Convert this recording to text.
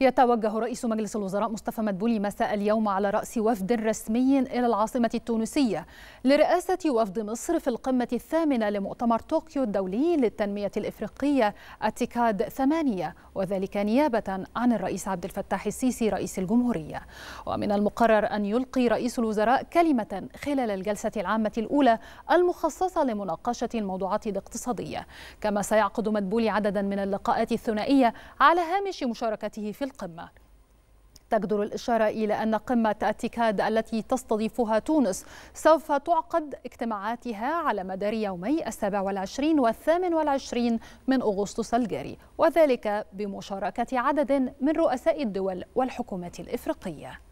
يتوجه رئيس مجلس الوزراء مصطفى مدبولي مساء اليوم على رأس وفد رسمي إلى العاصمة التونسية لرئاسة وفد مصر في القمة الثامنة لمؤتمر طوكيو الدولي للتنمية الإفريقية أتيكاد ثمانية وذلك نيابة عن الرئيس عبد الفتاح السيسي رئيس الجمهورية ومن المقرر أن يلقي رئيس الوزراء كلمة خلال الجلسة العامة الأولى المخصصة لمناقشة الموضوعات الاقتصادية كما سيعقد مدبولي عددا من اللقاءات الثنائية على هامش مشاركته في القمة تجدر الإشارة إلى أن قمة أتيكاد التي تستضيفها تونس سوف تعقد اجتماعاتها على مدار يومي السابع والعشرين والثامن والعشرين من أغسطس الجاري وذلك بمشاركة عدد من رؤساء الدول والحكومات الإفريقية